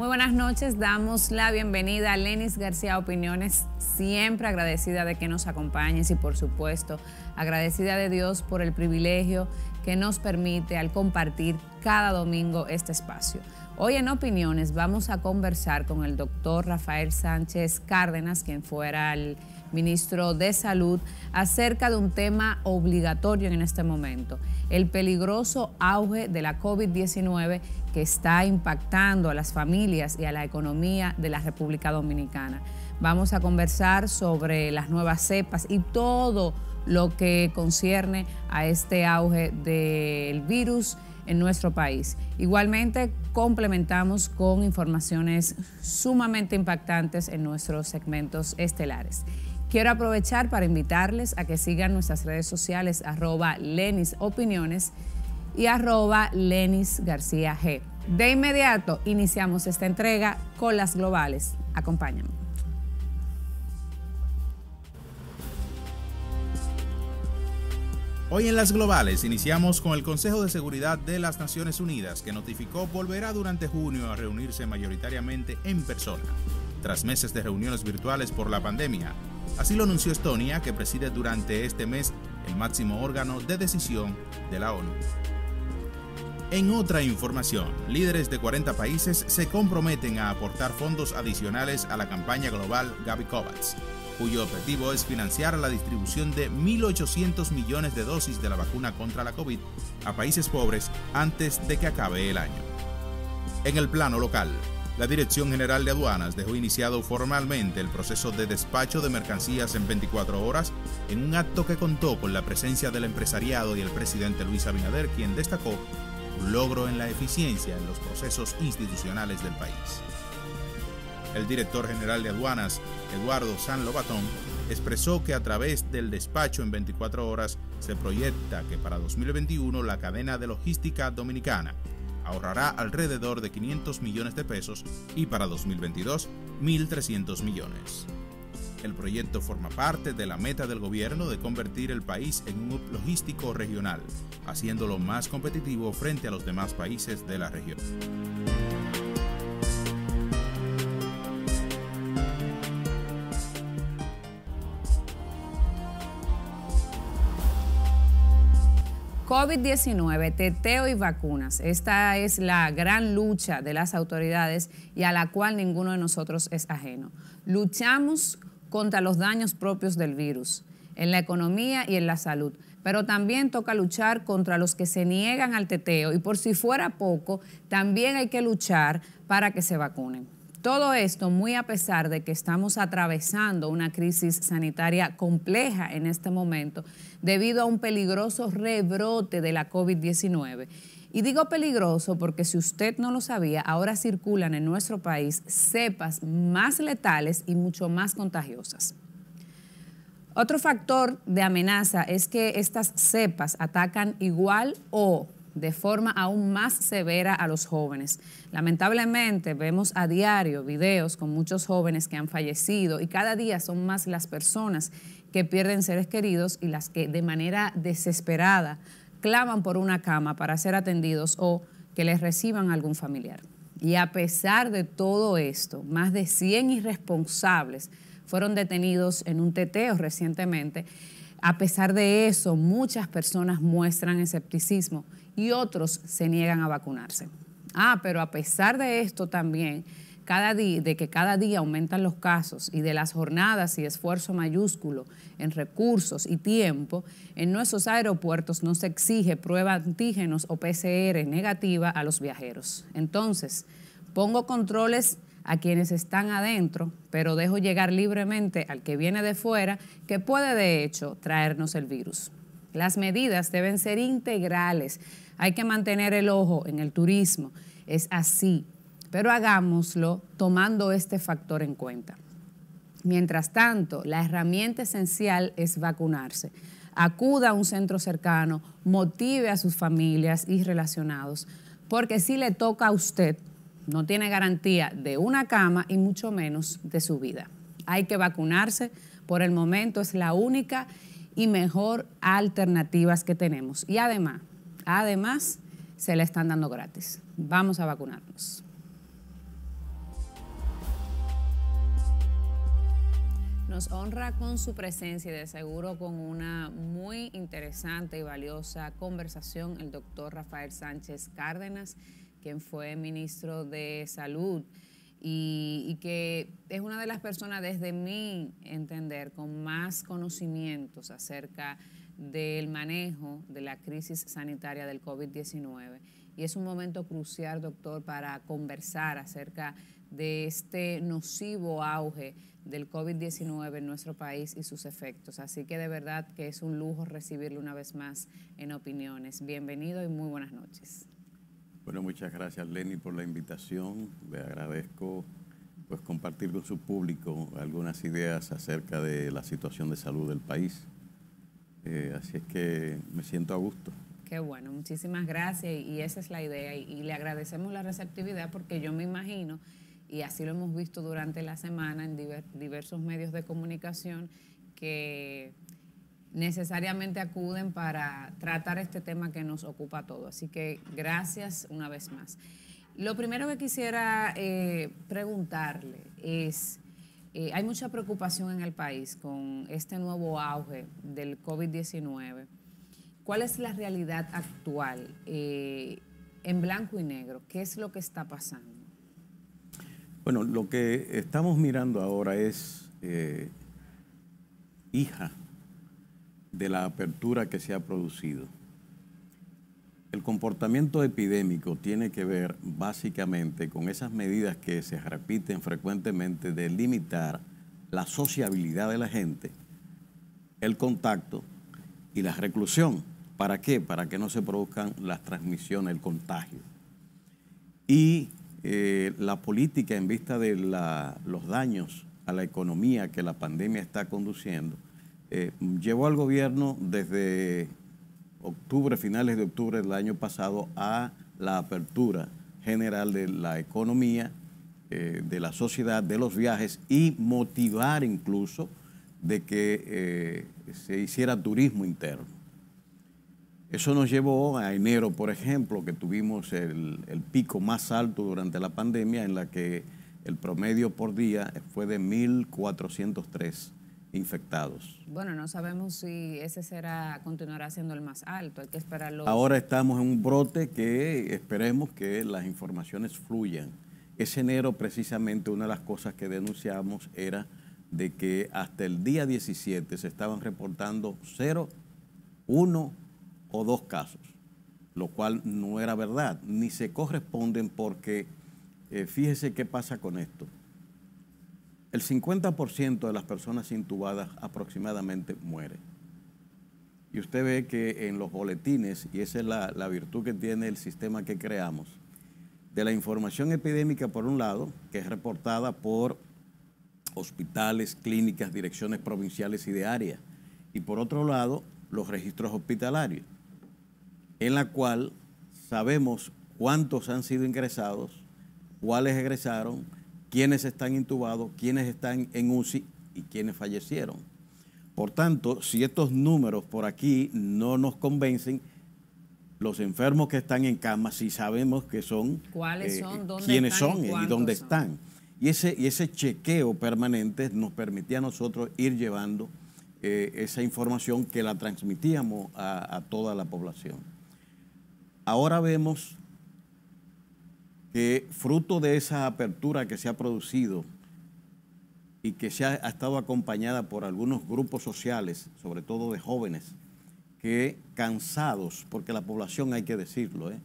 Muy buenas noches, damos la bienvenida a Lenis García Opiniones, siempre agradecida de que nos acompañes y por supuesto agradecida de Dios por el privilegio que nos permite al compartir cada domingo este espacio. Hoy en Opiniones vamos a conversar con el doctor Rafael Sánchez Cárdenas, quien fuera el ministro de Salud, acerca de un tema obligatorio en este momento el peligroso auge de la COVID-19 que está impactando a las familias y a la economía de la República Dominicana. Vamos a conversar sobre las nuevas cepas y todo lo que concierne a este auge del virus en nuestro país. Igualmente, complementamos con informaciones sumamente impactantes en nuestros segmentos estelares. Quiero aprovechar para invitarles a que sigan nuestras redes sociales arroba Lenis Opiniones y arroba Lenis García G. De inmediato iniciamos esta entrega con las globales. Acompáñame. Hoy en las globales iniciamos con el Consejo de Seguridad de las Naciones Unidas que notificó volverá durante junio a reunirse mayoritariamente en persona. Tras meses de reuniones virtuales por la pandemia, Así lo anunció Estonia, que preside durante este mes el máximo órgano de decisión de la ONU. En otra información, líderes de 40 países se comprometen a aportar fondos adicionales a la campaña global Gavi Kovacs, cuyo objetivo es financiar la distribución de 1.800 millones de dosis de la vacuna contra la COVID a países pobres antes de que acabe el año. En el plano local, la Dirección General de Aduanas dejó iniciado formalmente el proceso de despacho de mercancías en 24 horas en un acto que contó con la presencia del empresariado y el presidente Luis Abinader, quien destacó un logro en la eficiencia en los procesos institucionales del país. El director general de Aduanas, Eduardo San Lobatón, expresó que a través del despacho en 24 horas se proyecta que para 2021 la cadena de logística dominicana ahorrará alrededor de 500 millones de pesos y para 2022 1.300 millones. El proyecto forma parte de la meta del gobierno de convertir el país en un logístico regional, haciéndolo más competitivo frente a los demás países de la región. COVID-19, teteo y vacunas. Esta es la gran lucha de las autoridades y a la cual ninguno de nosotros es ajeno. Luchamos contra los daños propios del virus en la economía y en la salud pero también toca luchar contra los que se niegan al teteo y por si fuera poco, también hay que luchar para que se vacunen. Todo esto muy a pesar de que estamos atravesando una crisis sanitaria compleja en este momento debido a un peligroso rebrote de la COVID-19. Y digo peligroso porque si usted no lo sabía, ahora circulan en nuestro país cepas más letales y mucho más contagiosas. Otro factor de amenaza es que estas cepas atacan igual o de forma aún más severa a los jóvenes. Lamentablemente vemos a diario videos con muchos jóvenes que han fallecido y cada día son más las personas que pierden seres queridos y las que de manera desesperada claman por una cama para ser atendidos o que les reciban algún familiar. Y a pesar de todo esto, más de 100 irresponsables fueron detenidos en un teteo recientemente. A pesar de eso, muchas personas muestran escepticismo y otros se niegan a vacunarse. Ah, pero a pesar de esto también, cada día, de que cada día aumentan los casos y de las jornadas y esfuerzo mayúsculo en recursos y tiempo, en nuestros aeropuertos no se exige prueba antígenos o PCR negativa a los viajeros. Entonces, pongo controles a quienes están adentro, pero dejo llegar libremente al que viene de fuera, que puede de hecho traernos el virus. Las medidas deben ser integrales hay que mantener el ojo en el turismo. Es así. Pero hagámoslo tomando este factor en cuenta. Mientras tanto, la herramienta esencial es vacunarse. Acuda a un centro cercano, motive a sus familias y relacionados, porque si le toca a usted, no tiene garantía de una cama y mucho menos de su vida. Hay que vacunarse, por el momento es la única y mejor alternativa que tenemos. Y además, Además, se la están dando gratis. Vamos a vacunarnos. Nos honra con su presencia y de seguro con una muy interesante y valiosa conversación el doctor Rafael Sánchez Cárdenas, quien fue ministro de Salud y, que es una de las personas desde mi entender con más conocimientos acerca de del manejo de la crisis sanitaria del COVID-19. Y es un momento crucial, doctor, para conversar acerca de este nocivo auge del COVID-19 en nuestro país y sus efectos. Así que de verdad que es un lujo recibirle una vez más en opiniones. Bienvenido y muy buenas noches. Bueno, muchas gracias Lenny por la invitación. Le agradezco pues compartir con su público algunas ideas acerca de la situación de salud del país. Eh, así es que me siento a gusto. Qué bueno, muchísimas gracias y esa es la idea y, le agradecemos la receptividad porque yo me imagino, y así lo hemos visto durante la semana en diversos medios de comunicación, que necesariamente acuden para tratar este tema que nos ocupa a todos. Así que gracias una vez más. Lo primero que quisiera eh, preguntarle es eh, hay mucha preocupación en el país con este nuevo auge del COVID-19. ¿Cuál es la realidad actual eh, en blanco y negro? ¿Qué es lo que está pasando? Bueno, lo que estamos mirando ahora es eh, hija de la apertura que se ha producido. El comportamiento epidémico tiene que ver básicamente con esas medidas que se repiten frecuentemente de limitar la sociabilidad de la gente, el contacto y la reclusión. ¿Para qué? Para que no se produzcan las transmisiones, el contagio. Y eh, la política en vista de los daños a la economía que la pandemia está conduciendo, eh, llevó al gobierno desde octubre, finales de octubre del año pasado, a la apertura general de la economía, eh, de la sociedad, de los viajes y motivar incluso de que eh, se hiciera turismo interno. Eso nos llevó a enero, por ejemplo, que tuvimos el, el pico más alto durante la pandemia en la que el promedio por día fue de 1.403 infectados. Bueno, no sabemos si ese será, continuará siendo el más alto, hay que esperarlo. Ahora estamos en un brote que esperemos que las informaciones fluyan. Ese enero precisamente una de las cosas que denunciamos era de que hasta el día 17 se estaban reportando cero, uno o dos casos, lo cual no era verdad, ni se corresponden porque eh, fíjese qué pasa con esto el 50% de las personas intubadas aproximadamente muere. Y usted ve que en los boletines, y esa es la, la, virtud que tiene el sistema que creamos, de la información epidémica por un lado, que es reportada por hospitales, clínicas, direcciones provinciales y de área, y por otro lado, los registros hospitalarios, en la cual sabemos cuántos han sido ingresados, cuáles egresaron, quiénes están intubados, quiénes están en UCI y quiénes fallecieron. Por tanto, si estos números por aquí no nos convencen, los enfermos que están en cama si sabemos que son, ¿Cuáles eh, son quiénes son y, dónde están. Y ese, y ese chequeo permanente nos permitía a nosotros ir llevando eh, esa información que la transmitíamos a toda la población. Ahora vemos que fruto de esa apertura que se ha producido y que se ha, estado acompañada por algunos grupos sociales, sobre todo de jóvenes, que cansados, porque la población hay que decirlo, ¿eh?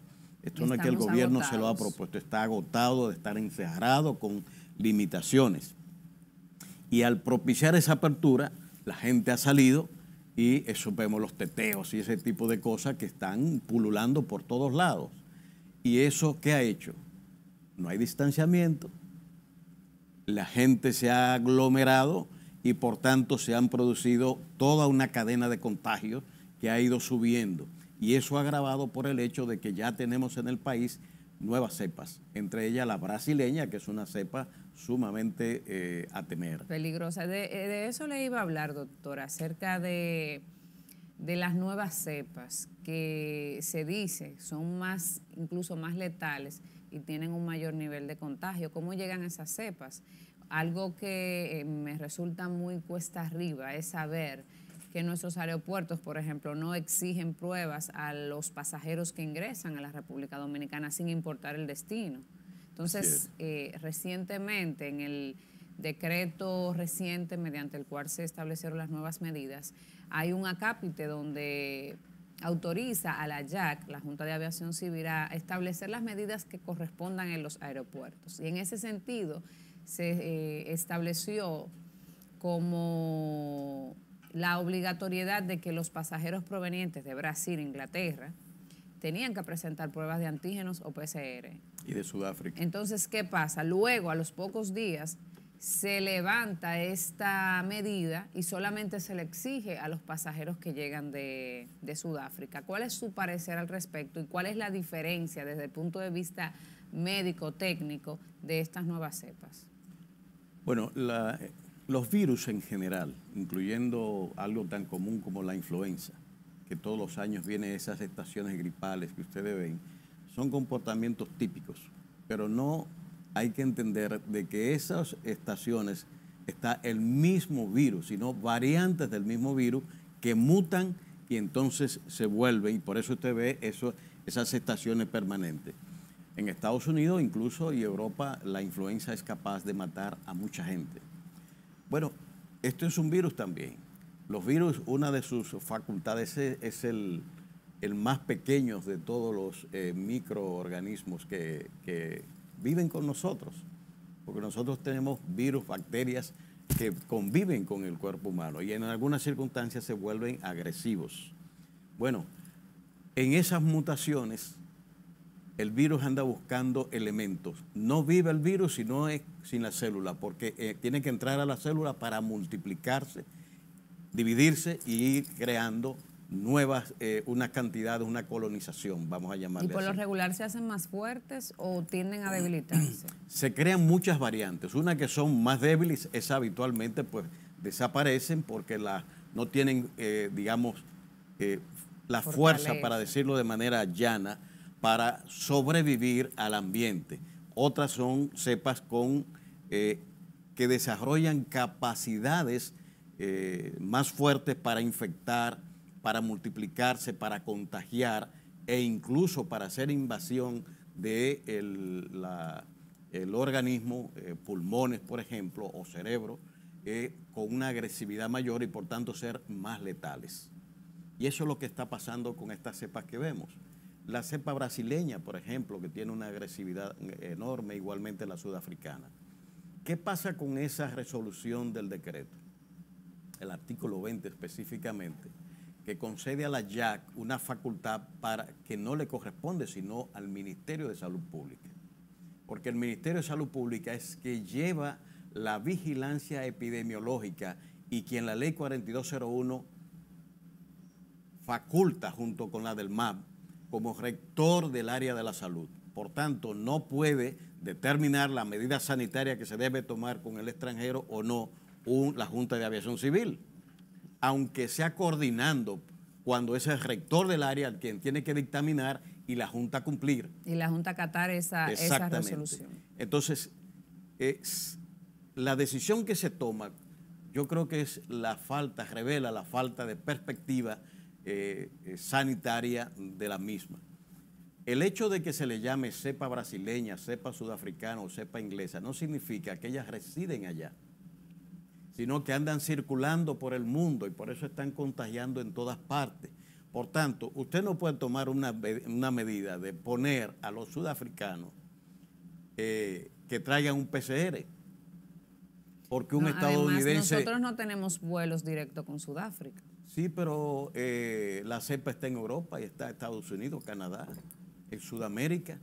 esto no es que el gobierno se lo ha propuesto, está agotado de estar encerrado con limitaciones. Y al propiciar esa apertura, la gente ha salido y eso eh, vemos los teteos y ese tipo de cosas que están pululando por todos lados. ¿Y eso qué ha hecho? no hay distanciamiento, la gente se ha aglomerado y por tanto se han producido toda una cadena de contagios que ha ido subiendo. Y eso ha agravado por el hecho de que ya tenemos en el país nuevas cepas, entre ellas la brasileña, que es una cepa sumamente eh, a temer. Peligrosa. Eh, de, eso le iba a hablar, doctora, acerca de, de las nuevas cepas que se dice son más, incluso más letales y tienen un mayor nivel de contagio. ¿Cómo llegan esas cepas? Algo que eh, me resulta muy cuesta arriba es saber que nuestros aeropuertos, por ejemplo, no exigen pruebas a los pasajeros que ingresan a la República Dominicana sin importar el destino. Entonces, eh, recientemente en el decreto reciente mediante el cual se establecieron las nuevas medidas, hay un acápite donde autoriza a la JAC, la Junta de Aviación Civil, a establecer las medidas que correspondan en los aeropuertos. Y en ese sentido se eh, estableció como la obligatoriedad de que los pasajeros provenientes de Brasil, e Inglaterra, tenían que presentar pruebas de antígenos o PCR. Y de Sudáfrica. Entonces, ¿qué pasa? Luego, a los pocos días, se levanta esta medida y solamente se le exige a los pasajeros que llegan de, Sudáfrica. ¿Cuál es su parecer al respecto y cuál es la diferencia desde el punto de vista médico, técnico, de estas nuevas cepas? Bueno, los virus en general, incluyendo algo tan común como la influenza, que todos los años vienen esas estaciones gripales que ustedes ven, son comportamientos típicos, pero no hay que entender de que esas estaciones está el mismo virus, sino variantes del mismo virus que mutan y entonces se vuelven, y por eso usted ve eso, esas estaciones permanentes. En Estados Unidos, incluso, y Europa, la influenza es capaz de matar a mucha gente. Bueno, esto es un virus también. Los virus, una de sus facultades es, el, más pequeño de todos los eh, microorganismos que, viven con nosotros, porque nosotros tenemos virus, bacterias que conviven con el cuerpo humano y en algunas circunstancias se vuelven agresivos. Bueno, en esas mutaciones el virus anda buscando elementos. No vive el virus si no es sin la célula, porque eh, tiene que entrar a la célula para multiplicarse, dividirse y ir creando nuevas, eh, una cantidad, de una colonización, vamos a llamarle. ¿Y por lo regular se hacen más fuertes o tienden a debilitarse? Se crean muchas variantes. Una que son más débiles, es habitualmente pues desaparecen porque la, no tienen, eh, digamos, eh, la fuerza, para decirlo de manera llana, para sobrevivir al ambiente. Otras son cepas con, que desarrollan capacidades más fuertes para infectar, para multiplicarse, para contagiar e incluso para hacer invasión del de el, organismo, eh, pulmones por ejemplo, o cerebro, eh, con una agresividad mayor y por tanto ser más letales. Y eso es lo que está pasando con estas cepas que vemos. La cepa brasileña, por ejemplo, que tiene una agresividad eh, enorme, igualmente la sudafricana. ¿Qué pasa con esa resolución del decreto? El artículo 20 específicamente que concede a la JAC una facultad para, que no le corresponde sino al Ministerio de Salud Pública. Porque el Ministerio de Salud Pública es que lleva la vigilancia epidemiológica y quien la ley 4201 faculta junto con la del MAP como rector del área de la salud. Por tanto, no puede determinar la medida sanitaria que se debe tomar con el extranjero o no la Junta de Aviación Civil aunque sea coordinando cuando es el rector del área quien tiene que dictaminar y la Junta cumplir. Y la Junta acatar esa, resolución. Entonces, es, la decisión que se toma, yo creo que es la falta, revela la falta de perspectiva eh, eh, sanitaria de la misma. El hecho de que se le llame cepa brasileña, cepa sudafricana o cepa inglesa no significa que ellas residen allá sino que andan circulando por el mundo y por eso están contagiando en todas partes. Por tanto, usted no puede tomar una, medida de poner a los sudafricanos eh, que traigan un PCR, porque un estadounidense... Además, nosotros no tenemos vuelos directos con Sudáfrica. Sí, pero eh, la cepa está en Europa y está Estados Unidos, Canadá, en Sudamérica.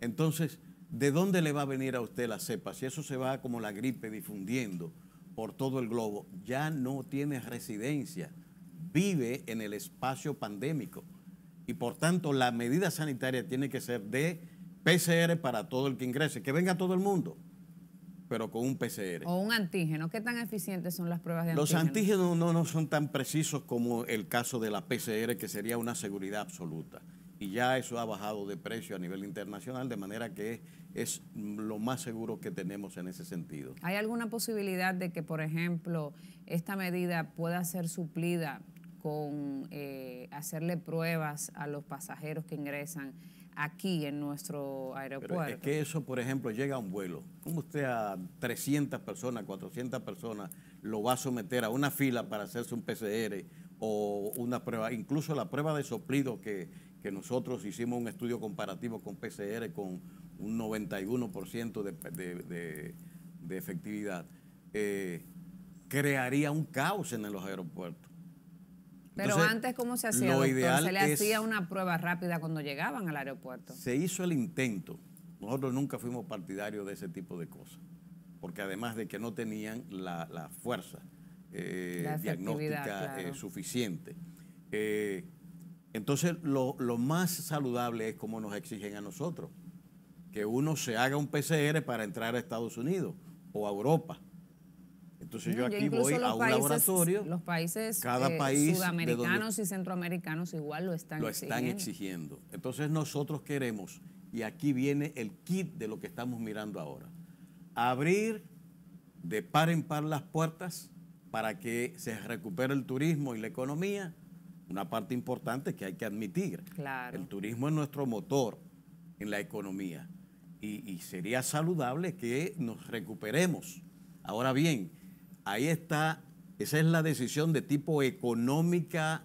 Entonces, ¿de dónde le va a venir a usted la cepa? Si eso se va como la gripe difundiendo por todo el globo, ya no tiene residencia, vive en el espacio pandémico. Y por tanto, la medida sanitaria tiene que ser de PCR para todo el que ingrese, que venga todo el mundo, pero con un PCR. O un antígeno. ¿Qué tan eficientes son las pruebas de antígenos? Los antígenos no, no son tan precisos como el caso de la PCR, que sería una seguridad absoluta y ya eso ha bajado de precio a nivel internacional, de manera que es, lo más seguro que tenemos en ese sentido. ¿Hay alguna posibilidad de que, por ejemplo, esta medida pueda ser suplida con eh, hacerle pruebas a los pasajeros que ingresan aquí en nuestro aeropuerto? es que eso, por ejemplo, llega a un vuelo. ¿Cómo usted a 300 personas, 400 personas lo va a someter a una fila para hacerse un PCR o una prueba, incluso la prueba de soplido que que nosotros hicimos un estudio comparativo con PCR con un 91% de, de, de, efectividad, eh, crearía un caos en los aeropuertos. Pero antes, ¿cómo se hacía? Lo Ideal se le hacía una prueba rápida cuando llegaban al aeropuerto. Se hizo el intento. Nosotros nunca fuimos partidarios de ese tipo de cosas, porque además de que no tenían la, fuerza eh, diagnóstica eh, suficiente. Eh, entonces, lo, más saludable es como nos exigen a nosotros, que uno se haga un PCR para entrar a Estados Unidos o a Europa. Entonces yo mm, aquí voy a un laboratorio. Los países cada eh, sudamericanos y centroamericanos igual lo están lo están exigiendo. Entonces nosotros queremos, y aquí viene el kit de lo que estamos mirando ahora, abrir de par en par las puertas para que se recupere el turismo y la economía una parte importante que hay que admitir. El turismo es nuestro motor en la economía y, y sería saludable que nos recuperemos. Ahora bien, ahí está, esa es la decisión de tipo económica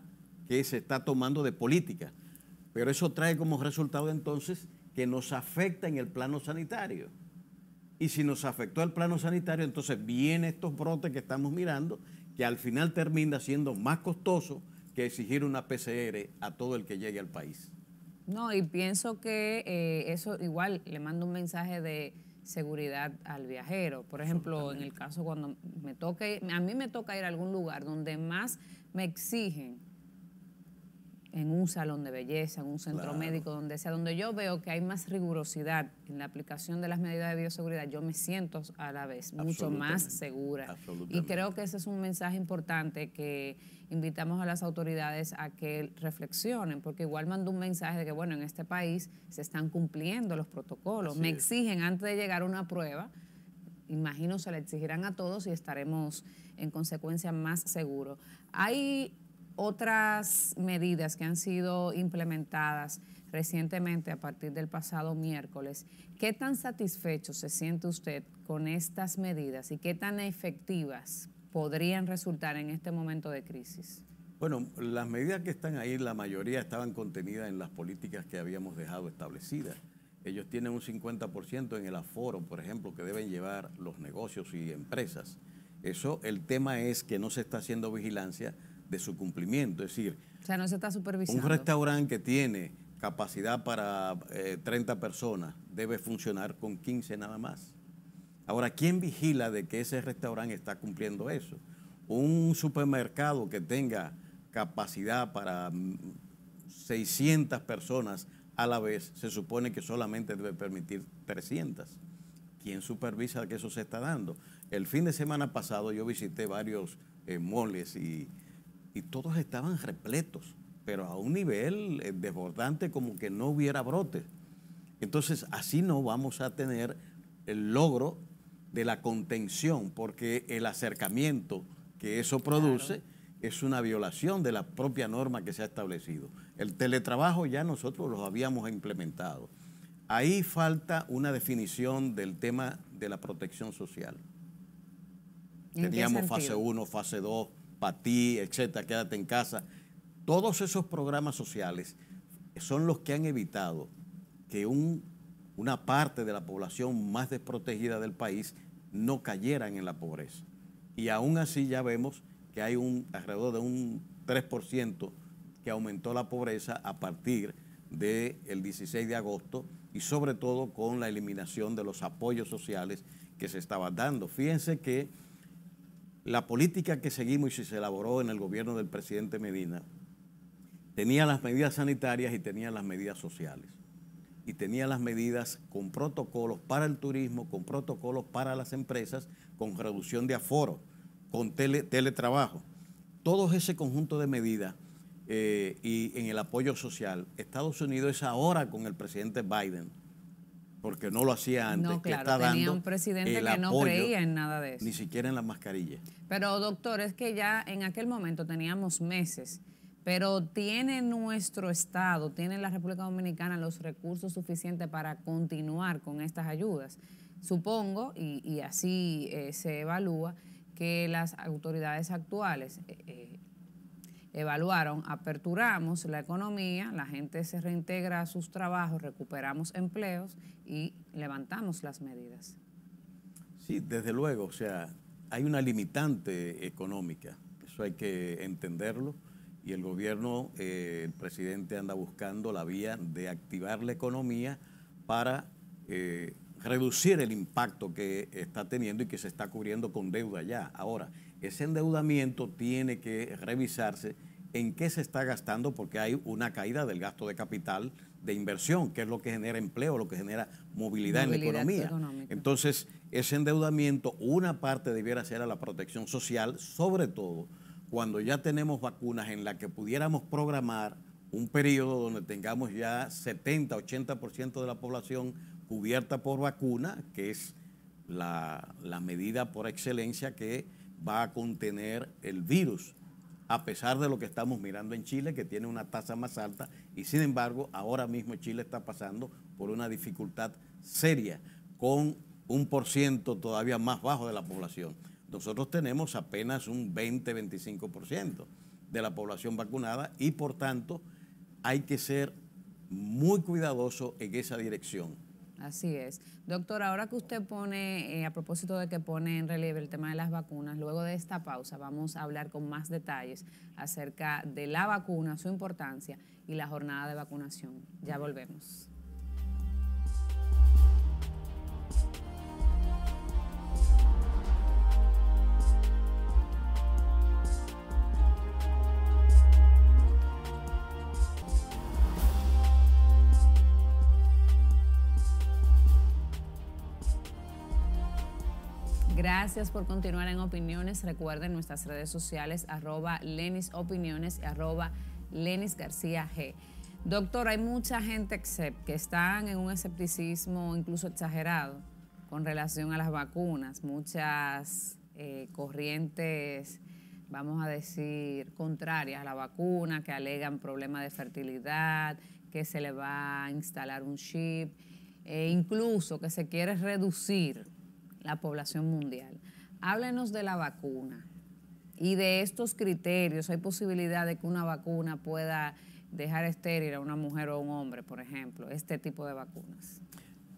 que se está tomando de política, pero eso trae como resultado entonces que nos afecta en el plano sanitario. Y si nos afectó el plano sanitario, entonces vienen estos brotes que estamos mirando, que al final termina siendo más costoso que exigir una PCR a todo el que llegue al país. No, y pienso que eh, eso igual le mando un mensaje de seguridad al viajero. Por ejemplo, en el caso cuando me toque, a mí me toca ir a algún lugar donde más me exigen en un salón de belleza, en un centro médico, donde sea, donde yo veo que hay más rigurosidad en la aplicación de las medidas de bioseguridad, yo me siento a la vez mucho más segura. Y creo que ese es un mensaje importante que invitamos a las autoridades a que reflexionen, porque igual mandó un mensaje de que, bueno, en este país se están cumpliendo los protocolos. me exigen antes de llegar una prueba, imagino se la exigirán a todos y estaremos en consecuencia más seguros. Hay otras medidas que han sido implementadas recientemente a partir del pasado miércoles, ¿qué tan satisfecho se siente usted con estas medidas y qué tan efectivas podrían resultar en este momento de crisis? Bueno, las medidas que están ahí, la mayoría estaban contenidas en las políticas que habíamos dejado establecidas. Ellos tienen un 50% en el aforo, por ejemplo, que deben llevar los negocios y empresas. Eso, el tema es que no se está haciendo vigilancia de su cumplimiento. Es decir, un restaurante que tiene capacidad para 30 eh, personas debe funcionar con 15 nada más. Ahora, ¿quién vigila de que ese restaurante está cumpliendo eso? Un supermercado que tenga capacidad para 600 mm, personas a la vez, se supone que solamente debe permitir 300. ¿Quién supervisa que eso se está dando? El fin de semana pasado yo visité varios eh, moles y y todos estaban repletos, pero a un nivel eh, desbordante como que no hubiera brotes. Entonces, así no vamos a tener el logro de la contención, porque el acercamiento que eso produce es una violación de la propia norma que se ha establecido. El teletrabajo ya nosotros lo habíamos implementado. Ahí falta una definición del tema de la protección social. Teníamos fase 1, fase 2, para ti, etcétera, quédate en casa. Todos esos programas sociales son los que han evitado que una parte de la población más desprotegida del país no cayeran en la pobreza. Y aún así ya vemos que hay un alrededor de un 3% que aumentó la pobreza a partir del 16 de agosto y sobre todo con la eliminación de los apoyos sociales que se estaban dando. Fíjense que la política que seguimos y se elaboró en el gobierno del presidente Medina tenía las medidas sanitarias y tenía las medidas sociales. Y tenía las medidas con protocolos para el turismo, con protocolos para las empresas, con reducción de aforo, con teletrabajo. Todo ese conjunto de medidas eh, y en el apoyo social, Estados Unidos es ahora con el presidente Biden porque no lo hacía antes. No, claro, tenía un presidente que no creía en nada de eso. Ni siquiera en la mascarilla. Pero doctor, es que ya en aquel momento teníamos meses, pero ¿tiene nuestro Estado, tiene la República Dominicana los recursos suficientes para continuar con estas ayudas? Supongo, y, así eh, se evalúa, que las autoridades actuales, eh, eh, evaluaron, aperturamos la economía, la gente se reintegra a sus trabajos, recuperamos empleos y levantamos las medidas. Sí, desde luego, o sea, hay una limitante económica, eso hay que entenderlo, y el gobierno, eh, el presidente anda buscando la vía de activar la economía para eh, reducir el impacto que está teniendo y que se está cubriendo con deuda ya. Ahora, ese endeudamiento tiene que revisarse en qué se está gastando porque hay una caída del gasto de capital de inversión, que es lo que genera empleo, lo que genera movilidad, en la economía. Entonces, ese endeudamiento, una parte debiera ser a la protección social, sobre todo cuando ya tenemos vacunas en las que pudiéramos programar un periodo donde tengamos ya 70, 80% de la población cubierta por vacuna, que es la, medida por excelencia que va a contener el virus, a pesar de lo que estamos mirando en Chile, que tiene una tasa más alta, y sin embargo ahora mismo Chile está pasando por una dificultad seria, con un por ciento todavía más bajo de la población. Nosotros tenemos apenas un 20-25% de la población vacunada y por tanto hay que ser muy cuidadoso en esa dirección Así es. Doctor, ahora que usted pone, eh, a propósito de que pone en relieve el tema de las vacunas, luego de esta pausa vamos a hablar con más detalles acerca de la vacuna, su importancia y la jornada de vacunación. Ya volvemos. Gracias por continuar en Opiniones. Recuerden nuestras redes sociales, arroba Lenis Opiniones y arroba Lenis García G. Doctor, hay mucha gente que están en un escepticismo incluso exagerado con relación a las vacunas, muchas eh, corrientes, vamos a decir, contrarias a la vacuna, que alegan problemas de fertilidad, que se le va a instalar un chip, e incluso que se quiere reducir la población mundial. Háblenos de la vacuna y de estos criterios. ¿Hay posibilidad de que una vacuna pueda dejar estéril a una mujer o a un hombre, por ejemplo, este tipo de vacunas?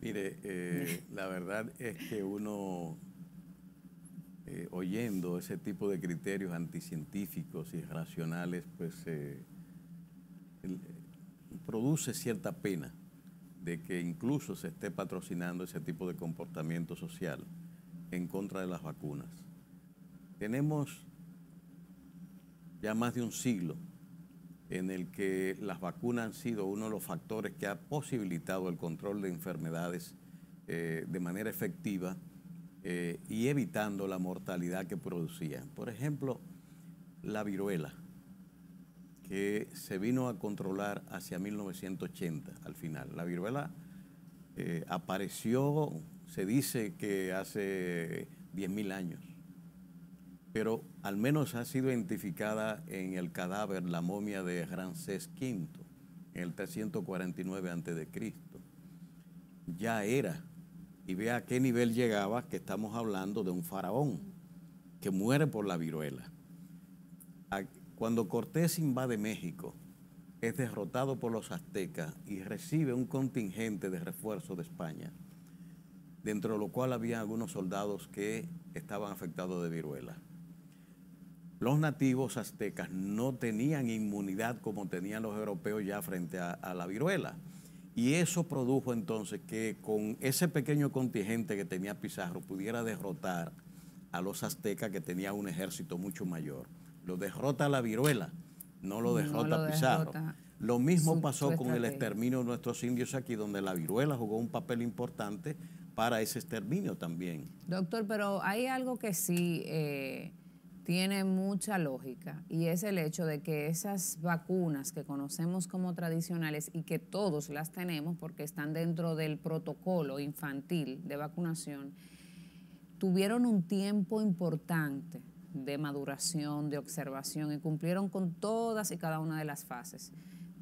Mire, eh, la verdad es que uno, eh, oyendo ese tipo de criterios anticientíficos y racionales, pues eh, produce cierta pena de que incluso se esté patrocinando ese tipo de comportamiento social en contra de las vacunas. Tenemos ya más de un siglo en el que las vacunas han sido uno de los factores que ha posibilitado el control de enfermedades eh, de manera efectiva eh, y evitando la mortalidad que producían. Por ejemplo, la viruela que se vino a controlar hacia 1980 al final. La viruela eh, apareció, se dice que hace 10.000 años, pero al menos ha sido identificada en el cadáver, la momia de Ramsés V, en el 349 a.C. Ya era, y vea a qué nivel llegaba que estamos hablando de un faraón que muere por la viruela. Cuando Cortés invade México, es derrotado por los aztecas y recibe un contingente de refuerzo de España, dentro de lo cual había algunos soldados que estaban afectados de viruela. Los nativos aztecas no tenían inmunidad como tenían los europeos ya frente a, la viruela. Y eso produjo entonces que con ese pequeño contingente que tenía Pizarro pudiera derrotar a los aztecas que tenían un ejército mucho mayor. Lo derrota la viruela, no lo derrota Pizarro. Lo mismo pasó con el exterminio de nuestros indios aquí, donde la viruela jugó un papel importante para ese exterminio también. Doctor, pero hay algo que sí eh, tiene mucha lógica y es el hecho de que esas vacunas que conocemos como tradicionales y que todos las tenemos porque están dentro del protocolo infantil de vacunación, tuvieron un tiempo importante de maduración, de observación y cumplieron con todas y cada una de las fases.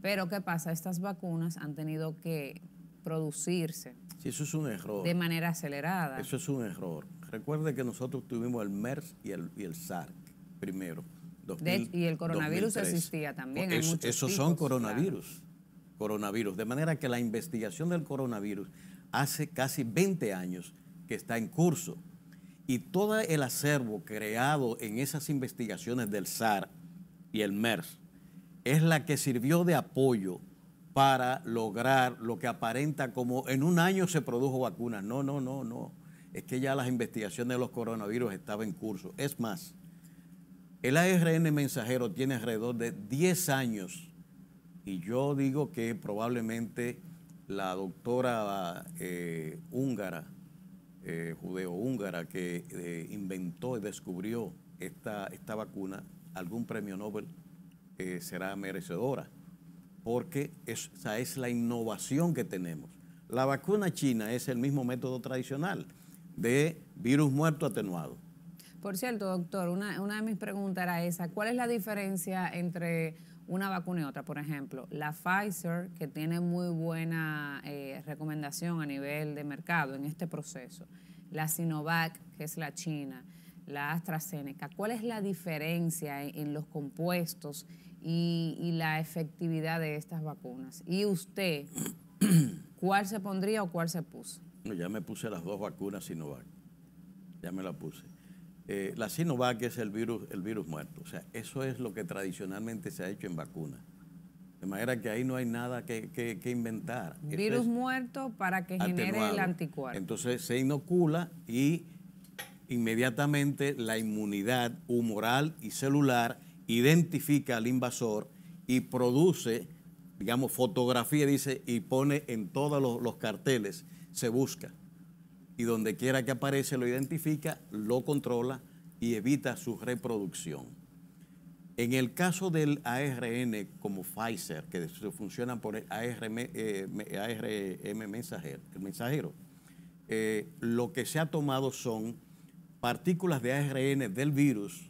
Pero ¿qué pasa? Estas vacunas han tenido que producirse. eso es un error. De manera acelerada. Eso es un error. Recuerde que nosotros tuvimos el MERS y el, y SARS primero. y el coronavirus existía también. esos son coronavirus. Coronavirus. De manera que la investigación del coronavirus hace casi 20 años que está en curso y todo el acervo creado en esas investigaciones del SAR y el MERS es la que sirvió de apoyo para lograr lo que aparenta como en un año se produjo vacunas. No, no, no, no. Es que ya las investigaciones de los coronavirus estaban en curso. Es más, el ARN mensajero tiene alrededor de 10 años y yo digo que probablemente la doctora eh, húngara, eh, judeo-húngara que eh, inventó y descubrió esta, esta vacuna, algún premio Nobel eh, será merecedora, porque esa es la innovación que tenemos. La vacuna china es el mismo método tradicional de virus muerto atenuado. Por cierto, doctor, una de mis preguntas era esa. ¿Cuál es la diferencia entre una vacuna y otra. Por ejemplo, la Pfizer, que tiene muy buena eh, recomendación a nivel de mercado en este proceso, la Sinovac, que es la China, la AstraZeneca, ¿cuál es la diferencia en, los compuestos y, y, la efectividad de estas vacunas? Y usted, ¿cuál se pondría o cuál se puso? Ya me puse las dos vacunas Sinovac, ya me la puse. Eh, la Sinovac es el virus, el virus muerto. O sea, eso es lo que tradicionalmente se ha hecho en vacunas. De manera que ahí no hay nada que, inventar. Virus muerto para que genere el anticuerpo. Entonces se inocula y inmediatamente la inmunidad humoral y celular identifica al invasor y produce, digamos, fotografía, dice, y pone en todos los carteles, se busca y donde quiera que aparece lo identifica, lo controla y evita su reproducción. En el caso del ARN como Pfizer, que funciona por el ARM, eh, mensajero, eh, lo que se ha tomado son partículas de ARN del virus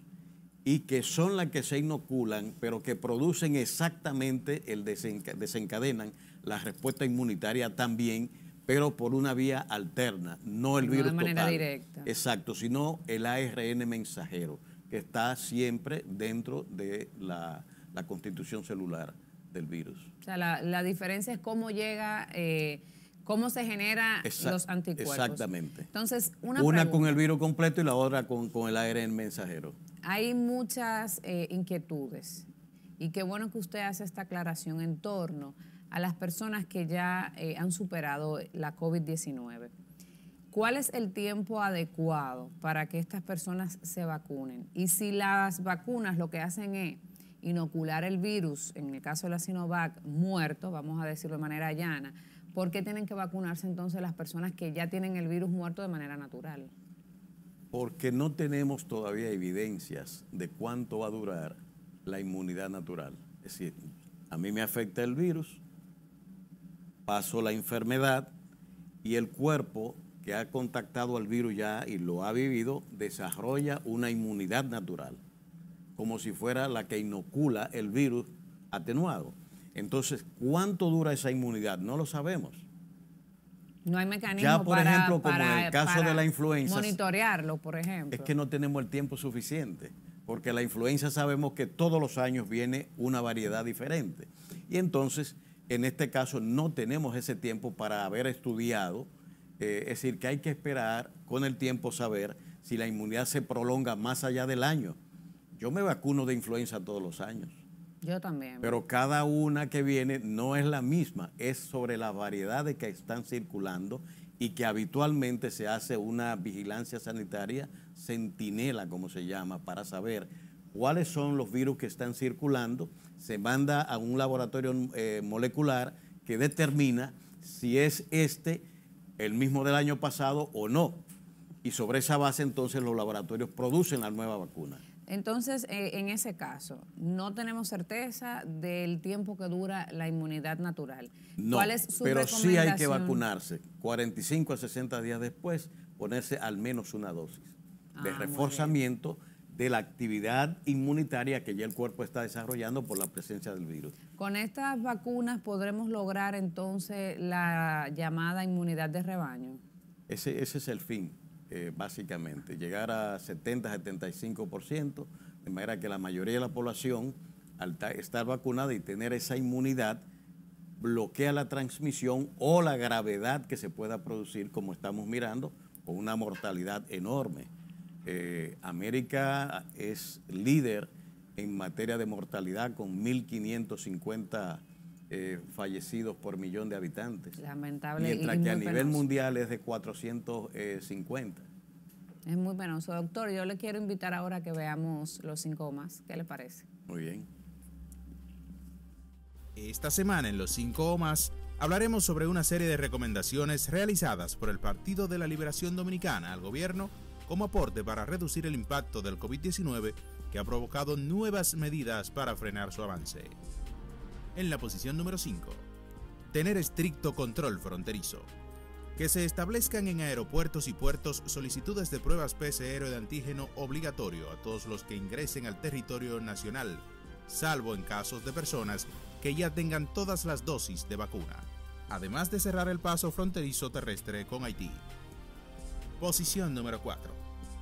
y que son las que se inoculan, pero que producen exactamente el desencadenan la respuesta inmunitaria también pero por una vía alterna, no el virus de manera directa. Exacto, sino el ARN mensajero, que está siempre dentro de la, constitución celular del virus. O sea, la, diferencia es cómo llega, eh, cómo se generan los anticuerpos. Exactamente. Entonces, una, con el virus completo y la otra con, con el ARN mensajero. Hay muchas eh, inquietudes y qué bueno que usted hace esta aclaración en torno a las personas que ya eh, han superado la COVID-19. ¿Cuál es el tiempo adecuado para que estas personas se vacunen? Y si las vacunas lo que hacen es inocular el virus, en el caso de la Sinovac, muerto, vamos a decirlo de manera llana, ¿por qué tienen que vacunarse entonces las personas que ya tienen el virus muerto de manera natural? Porque no tenemos todavía evidencias de cuánto va a durar la inmunidad natural. Es decir, a mí me afecta el virus, pasó la enfermedad y el cuerpo que ha contactado al virus ya y lo ha vivido desarrolla una inmunidad natural, como si fuera la que inocula el virus atenuado. Entonces, ¿cuánto dura esa inmunidad? No lo sabemos. No hay mecanismo ya, por para, ejemplo, como en el caso de la influenza. Monitorearlo, por ejemplo. Es que no tenemos el tiempo suficiente, porque la influenza sabemos que todos los años viene una variedad diferente. Y entonces en este caso no tenemos ese tiempo para haber estudiado, eh, es decir, que hay que esperar con el tiempo saber si la inmunidad se prolonga más allá del año. Yo me vacuno de influenza todos los años. Yo también. Pero cada una que viene no es la misma, es sobre las variedades que están circulando y que habitualmente se hace una vigilancia sanitaria centinela, como se llama, para saber cuáles son los virus que están circulando, se manda a un laboratorio eh, molecular que determina si es este el mismo del año pasado o no. Y sobre esa base entonces los laboratorios producen la nueva vacuna. Entonces, eh, en ese caso, no tenemos certeza del tiempo que dura la inmunidad natural. ¿Cuál es su pero sí hay que vacunarse 45 a 60 días después, ponerse al menos una dosis ah, de reforzamiento de la actividad inmunitaria que ya el cuerpo está desarrollando por la presencia del virus. Con estas vacunas podremos lograr entonces la llamada inmunidad de rebaño. Ese, ese es el fin, eh, básicamente, llegar a 70-75%, de manera que la mayoría de la población, al estar vacunada y tener esa inmunidad, bloquea la transmisión o la gravedad que se pueda producir, como estamos mirando, con una mortalidad enorme. Eh, América es líder en materia de mortalidad con 1.550 eh, fallecidos por millón de habitantes. Lamentable. Mientras que a nivel mundial es de 450. Es muy penoso. Doctor, yo le quiero invitar ahora a que veamos los cinco más ¿Qué le parece? Muy bien. Esta semana en los cinco más hablaremos sobre una serie de recomendaciones realizadas por el Partido de la Liberación Dominicana al gobierno como aporte para reducir el impacto del COVID-19 que ha provocado nuevas medidas para frenar su avance. En la posición número 5. Tener estricto control fronterizo. Que se establezcan en aeropuertos y puertos solicitudes de pruebas PCR de antígeno obligatorio a todos los que ingresen al territorio nacional, salvo en casos de personas que ya tengan todas las dosis de vacuna, además de cerrar el paso fronterizo terrestre con Haití. Posición número 4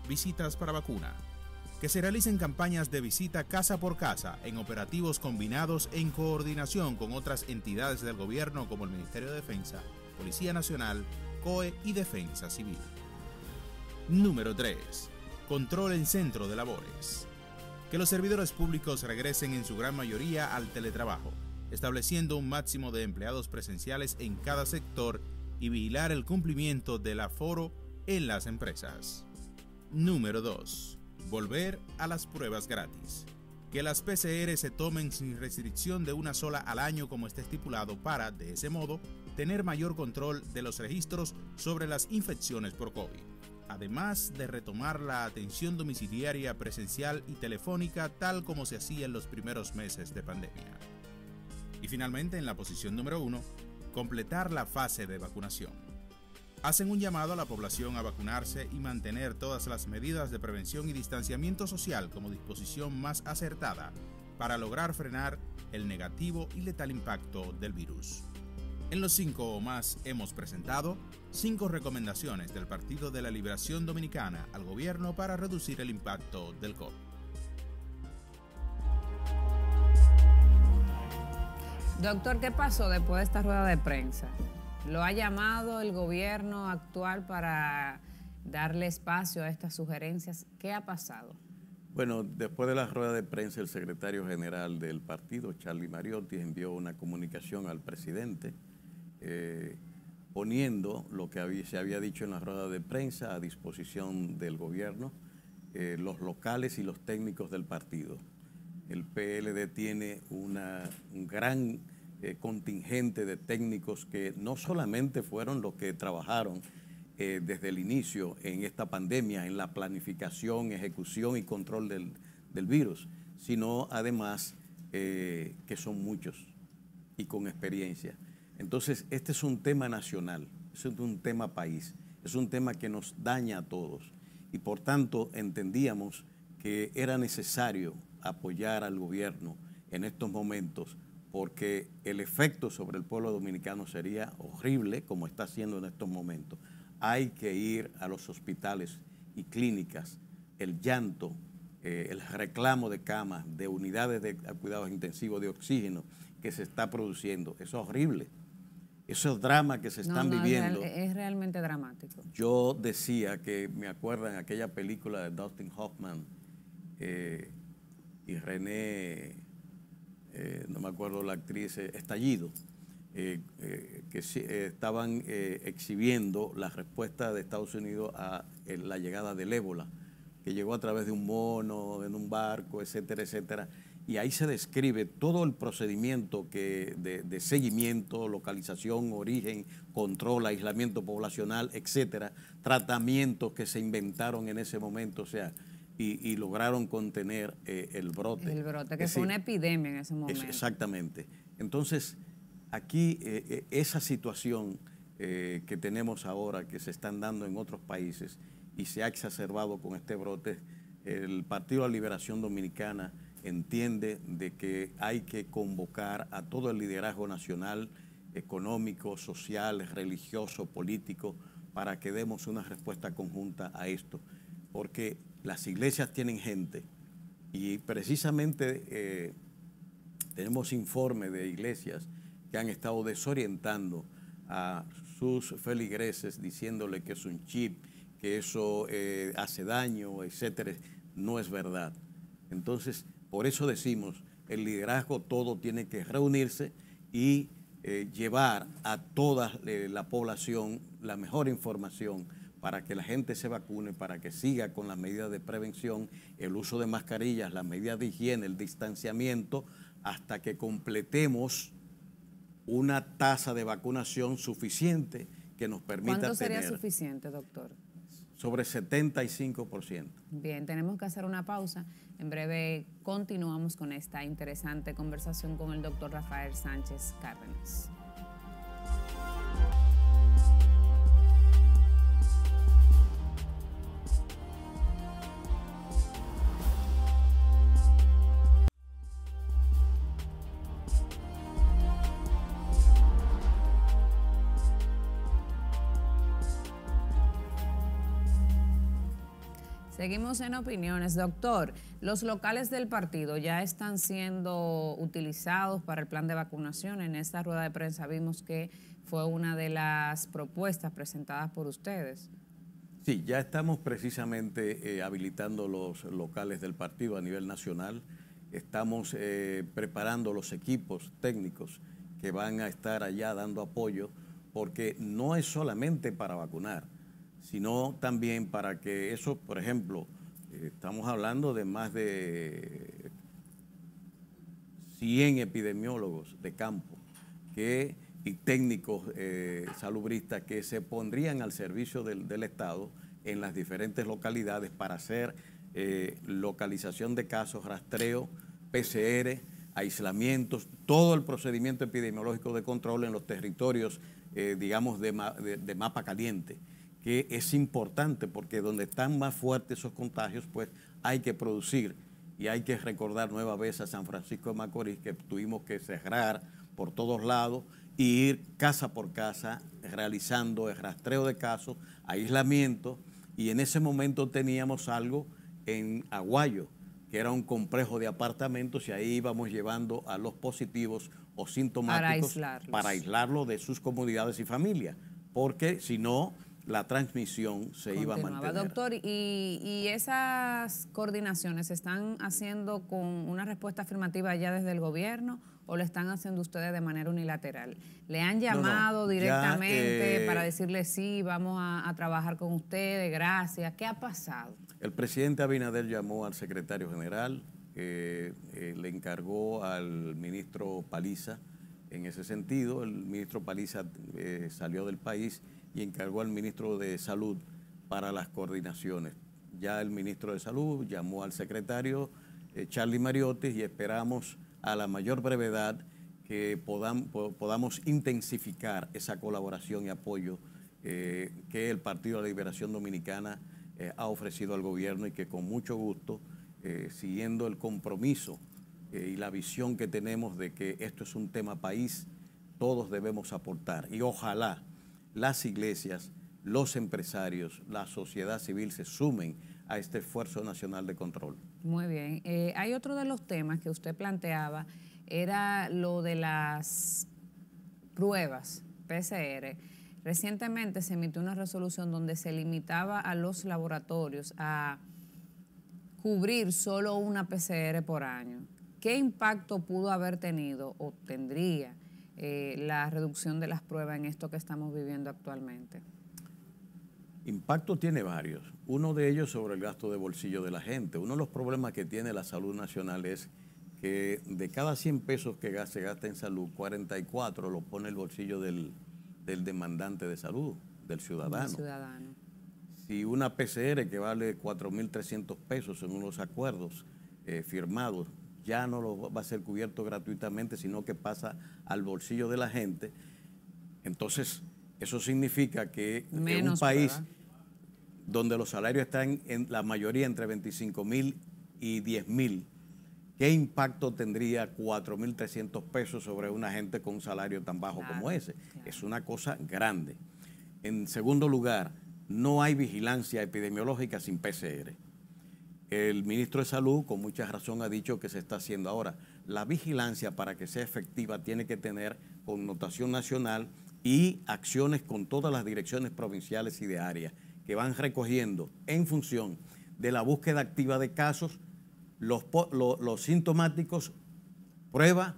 visitas para vacuna, que se realicen campañas de visita casa por casa en operativos combinados en coordinación con otras entidades del gobierno como el Ministerio de Defensa, Policía Nacional, COE y Defensa Civil. Número 3. Control en centro de labores. Que los servidores públicos regresen en su gran mayoría al teletrabajo, estableciendo un máximo de empleados presenciales en cada sector y vigilar el cumplimiento del aforo en las empresas. Número 2. Volver a las pruebas gratis. Que las PCR se tomen sin restricción de una sola al año como está estipulado para, de ese modo, tener mayor control de los registros sobre las infecciones por COVID. Además de retomar la atención domiciliaria presencial y telefónica tal como se hacía en los primeros meses de pandemia. Y finalmente, en la posición número 1, completar la fase de vacunación hacen un llamado a la población a vacunarse y mantener todas las medidas de prevención y distanciamiento social como disposición más acertada para lograr frenar el negativo y letal impacto del virus. En los cinco o más hemos presentado cinco recomendaciones del Partido de la Liberación Dominicana al gobierno para reducir el impacto del COVID. Doctor, ¿qué pasó después de esta rueda de prensa? ¿Lo ha llamado el gobierno actual para darle espacio a estas sugerencias? ¿Qué ha pasado? Bueno, después de la rueda de prensa, el secretario general del partido, Charlie Mariotti, envió una comunicación al presidente eh, poniendo lo que se había dicho en la rueda de prensa a disposición del gobierno, eh, los locales y los técnicos del partido. El PLD tiene una, un gran eh, contingente de técnicos que no solamente fueron los que trabajaron eh, desde el inicio en esta pandemia, en la planificación, ejecución y control del, virus, sino además eh, que son muchos y con experiencia. Entonces, este es un tema nacional, es un tema país, es un tema que nos daña a todos y por tanto entendíamos que era necesario apoyar al gobierno en estos momentos porque el efecto sobre el pueblo dominicano sería horrible como está siendo en estos momentos. Hay que ir a los hospitales y clínicas, el llanto, eh, el reclamo de camas, de unidades de cuidados intensivos, de oxígeno que se está produciendo. Eso es horrible. eso es drama que se están viviendo. Es, realmente dramático. Yo decía que me acuerdan aquella película de Dustin Hoffman eh, y René eh, no me acuerdo la actriz, eh, Estallido, eh, que estaban exhibiendo la respuesta de Estados Unidos a la llegada del ébola, que llegó a través de un mono, en un barco, etcétera, etcétera. Y ahí se describe todo el procedimiento de, de seguimiento, localización, origen, control, aislamiento poblacional, etcétera, tratamientos que se inventaron en ese momento. O sea, y, lograron contener eh, el brote. El brote, que fue una epidemia en ese momento. exactamente. Entonces, aquí eh, eh, esa situación que tenemos ahora, que se están dando en otros países y se ha exacerbado con este brote, el Partido de la Liberación Dominicana entiende de que hay que convocar a todo el liderazgo nacional, económico, social, religioso, político, para que demos una respuesta conjunta a esto. Porque las iglesias tienen gente. Y precisamente eh, tenemos informes de iglesias que han estado desorientando a sus feligreses diciéndole que es un chip, que eso eh, hace daño, etcétera. No es verdad. Entonces, por eso decimos, el liderazgo todo tiene que reunirse y eh, llevar a toda la población la mejor información para que la gente se vacune, para que siga con las medidas de prevención, el uso de mascarillas, las medidas de higiene, el distanciamiento, hasta que completemos una tasa de vacunación suficiente que nos permita ¿Cuánto sería suficiente, doctor? Sobre 75%. Bien, tenemos que hacer una pausa. En breve continuamos con esta interesante conversación con el doctor Rafael Sánchez Cárdenas. Seguimos en opiniones. Doctor, los locales del partido ya están siendo utilizados para el plan de vacunación. En esta rueda de prensa vimos que fue una de las propuestas presentadas por ustedes. Sí, ya estamos precisamente eh, habilitando los locales del partido a nivel nacional. Estamos eh, preparando los equipos técnicos que van a estar allá dando apoyo, porque no es solamente para vacunar sino también para que eso, por ejemplo, estamos hablando de más de 100 epidemiólogos de campo y técnicos eh, salubristas que se pondrían al servicio del, Estado en las diferentes localidades para hacer eh, localización de casos, rastreo, PCR, aislamientos, todo el procedimiento epidemiológico de control en los territorios, eh, digamos, de mapa caliente que es importante porque donde están más fuertes esos contagios, pues hay que producir. Y hay que recordar nueva vez a San Francisco de Macorís que tuvimos que cerrar por todos lados y ir casa por casa realizando el rastreo de casos, aislamiento. Y en ese momento teníamos algo en Aguayo, que era un complejo de apartamentos y ahí íbamos llevando a los positivos o sintomáticos para aislarlos, de sus comunidades y familias. Porque si no, la transmisión se iba a mantener. Doctor, ¿y, esas coordinaciones se están haciendo con una respuesta afirmativa ya desde el gobierno o lo están haciendo ustedes de manera unilateral? ¿Le han llamado directamente eh, para decirle sí, vamos a, trabajar con ustedes, gracias? ¿Qué ha pasado? El presidente Abinader llamó al secretario general, eh, eh, le encargó al ministro Paliza en ese sentido. El ministro Paliza salió del país y encargó al ministro de Salud para las coordinaciones. Ya el ministro de Salud llamó al secretario eh, Charlie Mariotti y esperamos a la mayor brevedad que podamos intensificar esa colaboración y apoyo eh, que el Partido de la Liberación Dominicana eh, ha ofrecido al gobierno y que con mucho gusto, siguiendo el compromiso y la visión que tenemos de que esto es un tema país, todos debemos aportar. Y ojalá las iglesias, los empresarios, la sociedad civil se sumen a este esfuerzo nacional de control. Muy bien. Eh, hay otro de los temas que usted planteaba, era lo de las pruebas PCR. Recientemente se emitió una resolución donde se limitaba a los laboratorios a cubrir solo una PCR por año. ¿Qué impacto pudo haber tenido o tendría eh, la reducción de las pruebas en esto que estamos viviendo actualmente? Impacto tiene varios. Uno de ellos sobre el gasto de bolsillo de la gente. Uno de los problemas que tiene la salud nacional es que de cada 100 pesos que se gasta en salud, 44 lo pone el bolsillo del, demandante de salud, del ciudadano. Si una PCR que vale 4.300 pesos en unos acuerdos eh, firmados ya no lo va a ser cubierto gratuitamente, sino que pasa al bolsillo de la gente. Entonces, eso significa que en un país donde los salarios están en la mayoría entre 25 mil y 10 mil, ¿qué impacto tendría 4.300 pesos sobre una gente con un salario tan bajo como ese? Es una cosa grande. En segundo lugar, no hay vigilancia epidemiológica sin PCR. El ministro de Salud, con mucha razón, ha dicho que se está haciendo ahora. La vigilancia, para que sea efectiva, tiene que tener connotación nacional y acciones con todas las direcciones provinciales y de área, que van recogiendo en función de la búsqueda activa de casos, los, los, sintomáticos, prueba,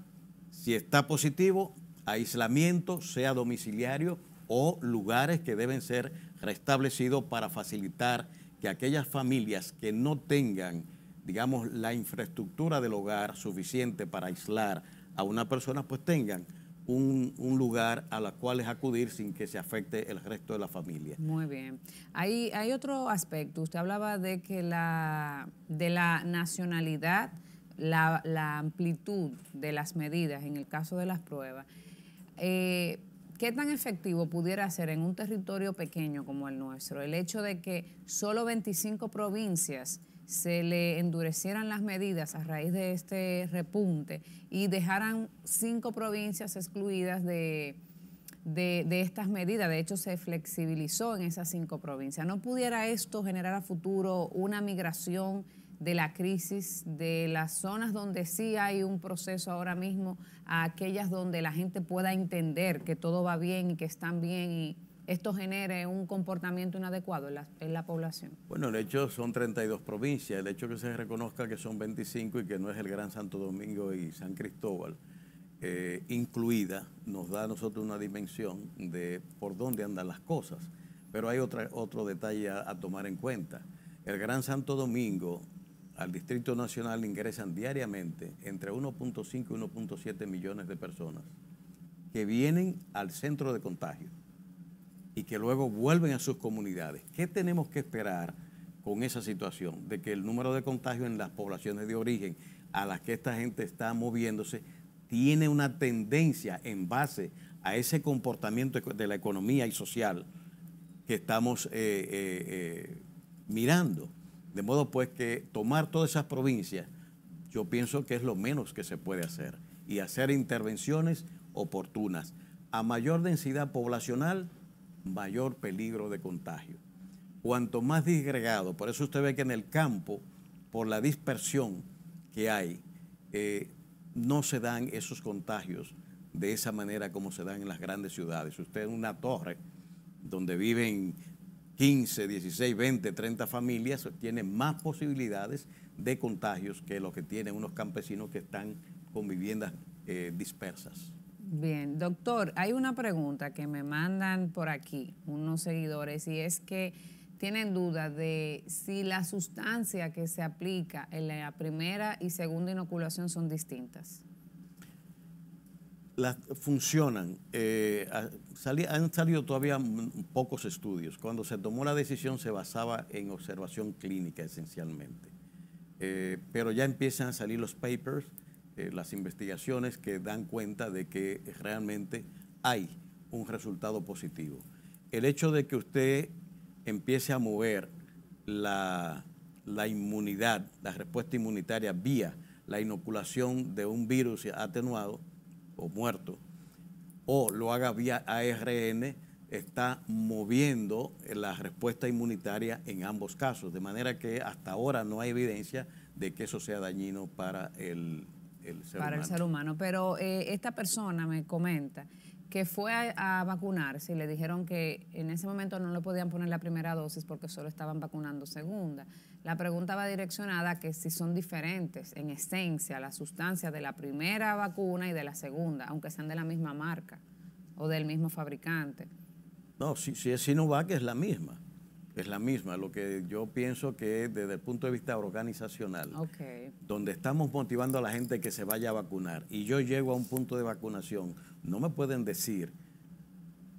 si está positivo, aislamiento, sea domiciliario o lugares que deben ser restablecidos para facilitar que aquellas familias que no tengan, digamos, la infraestructura del hogar suficiente para aislar a una persona, pues tengan un, lugar a la cual es acudir sin que se afecte el resto de la familia. Muy bien. Hay, hay otro aspecto. Usted hablaba de que la, de la nacionalidad, la, amplitud de las medidas en el caso de las pruebas. Eh, ¿qué tan efectivo pudiera ser en un territorio pequeño como el nuestro el hecho de que solo 25 provincias se le endurecieran las medidas a raíz de este repunte y dejaran cinco provincias excluidas de, de, estas medidas. De hecho, se flexibilizó en esas cinco provincias. ¿No pudiera esto generar a futuro una migración de la crisis, de las zonas donde sí hay un proceso ahora mismo, a aquellas donde la gente pueda entender que todo va bien y que están bien y esto genere un comportamiento inadecuado en la, población? Bueno, el hecho son 32 provincias, el hecho que se reconozca que son 25 y que no es el Gran Santo Domingo y San Cristóbal. Eh, incluida, nos da a nosotros una dimensión de por dónde andan las cosas. Pero hay otra, otro detalle a tomar en cuenta. El Gran Santo Domingo al Distrito Nacional ingresan diariamente entre 1.5 y 1.7 millones de personas que vienen al centro de contagio y que luego vuelven a sus comunidades. ¿Qué tenemos que esperar con esa situación? De que el número de contagios en las poblaciones de origen a las que esta gente está moviéndose tiene una tendencia en base a ese comportamiento de la economía y social que estamos eh, eh, eh, mirando. De modo pues que tomar todas esas provincias, yo pienso que es lo menos que se puede hacer y hacer intervenciones oportunas. A mayor densidad poblacional, mayor peligro de contagio. Cuanto más disgregado, por eso usted ve que en el campo, por la dispersión que hay, eh, no se dan esos contagios de esa manera como se dan en las grandes ciudades. Usted en una torre donde viven 15, 16, 20, 30 familias tienen más posibilidades de contagios que los que tienen unos campesinos que están con viviendas eh, dispersas. Bien, doctor, hay una pregunta que me mandan por aquí unos seguidores y es que tienen duda de si la sustancia que se aplica en la primera y segunda inoculación son distintas funcionan. Eh, han salido todavía pocos estudios. Cuando se tomó la decisión se basaba en observación clínica esencialmente. Eh, pero ya empiezan a salir los papers, eh, las investigaciones que dan cuenta de que realmente hay un resultado positivo. El hecho de que usted empiece a mover la, la inmunidad, la respuesta inmunitaria vía la inoculación de un virus atenuado, o muerto, o lo haga vía ARN, está moviendo la respuesta inmunitaria en ambos casos, de manera que hasta ahora no hay evidencia de que eso sea dañino para el, ser humano. pero eh, esta persona me comenta que fue a, a, vacunarse y le dijeron que en ese momento no le podían poner la primera dosis porque solo estaban vacunando segunda. La pregunta va direccionada a que si son diferentes en esencia la sustancia de la primera vacuna y de la segunda, aunque sean de la misma marca o del mismo fabricante. No, si, si es Sinovac es la misma, es la misma. Lo que yo pienso que desde el punto de vista organizacional, donde estamos motivando a la gente que se vaya a vacunar y yo llego a un punto de vacunación, no me pueden decir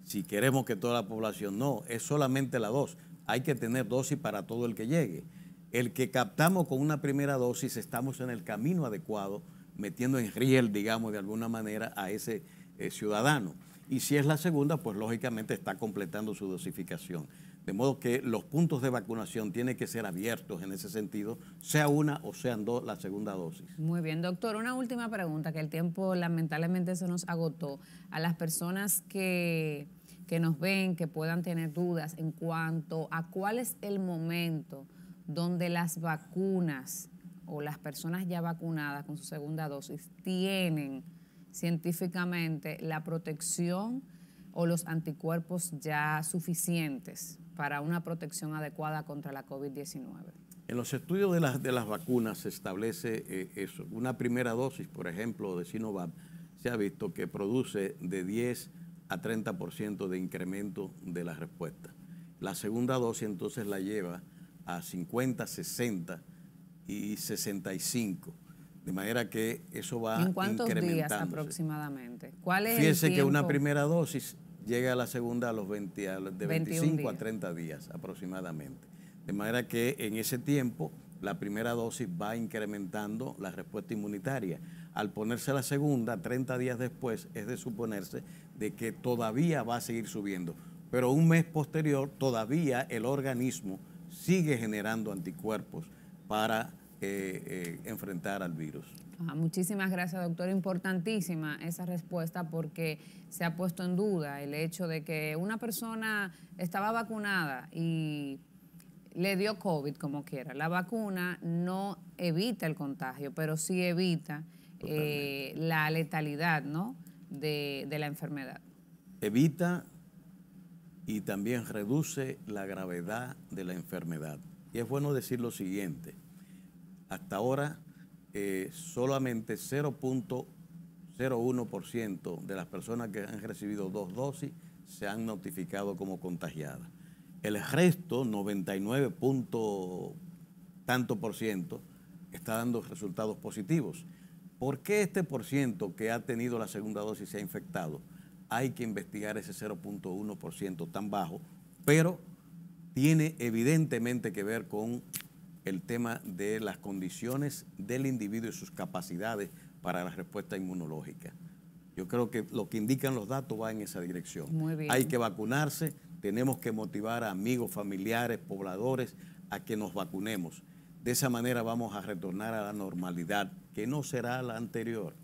si queremos que toda la población, no, es solamente la dos. Hay que tener dosis para todo el que llegue el que captamos con una primera dosis, estamos en el camino adecuado, metiendo en riel, digamos, de alguna manera a ese eh, ciudadano. Y si es la segunda, pues lógicamente está completando su dosificación. De modo que los puntos de vacunación tienen que ser abiertos en ese sentido, sea una o sean dos la segunda dosis. Muy bien, doctor. Una última pregunta, que el tiempo lamentablemente se nos agotó. A las personas que, que nos ven, que puedan tener dudas en cuanto a cuál es el momento donde las vacunas o las personas ya vacunadas con su segunda dosis tienen científicamente la protección o los anticuerpos ya suficientes para una protección adecuada contra la COVID-19. En los estudios de las, vacunas se establece eh, eso. Una primera dosis, por ejemplo, de Sinovac, se ha visto que produce de 10 a 30% de incremento de la respuesta. La segunda dosis entonces la lleva a 50, 60 y 65. De manera que eso va ¿En cuántos días aproximadamente? ¿Cuál es Fíjese que una primera dosis llega a la segunda a los 20, de 25 a 30 días aproximadamente. De manera que en ese tiempo la primera dosis va incrementando la respuesta inmunitaria. Al ponerse la segunda, 30 días después, es de suponerse de que todavía va a seguir subiendo. Pero un mes posterior, todavía el organismo sigue generando anticuerpos para eh, eh, enfrentar al virus. Ah, muchísimas gracias, doctor. Importantísima esa respuesta porque se ha puesto en duda el hecho de que una persona estaba vacunada y le dio COVID como quiera. La vacuna no evita el contagio, pero sí evita eh, la letalidad ¿no? de, de la enfermedad. Evita y también reduce la gravedad de la enfermedad. Y es bueno decir lo siguiente, hasta ahora eh, solamente 0.01% de las personas que han recibido dos dosis se han notificado como contagiadas. El resto, 99. tanto por ciento, está dando resultados positivos. ¿Por qué este por ciento que ha tenido la segunda dosis se ha infectado? hay que investigar ese 0.1% tan bajo, pero tiene evidentemente que ver con el tema de las condiciones del individuo y sus capacidades para la respuesta inmunológica. Yo creo que lo que indican los datos va en esa dirección. Hay que vacunarse, tenemos que motivar a amigos, familiares, pobladores a que nos vacunemos. De esa manera vamos a retornar a la normalidad, que no será la anterior.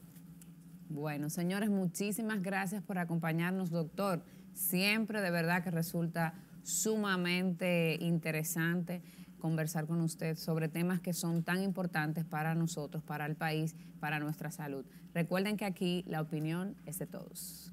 Bueno, señores, muchísimas gracias por acompañarnos, doctor. Siempre de verdad que resulta sumamente interesante conversar con usted sobre temas que son tan importantes para nosotros, para el país, para nuestra salud. Recuerden que aquí la opinión es de todos.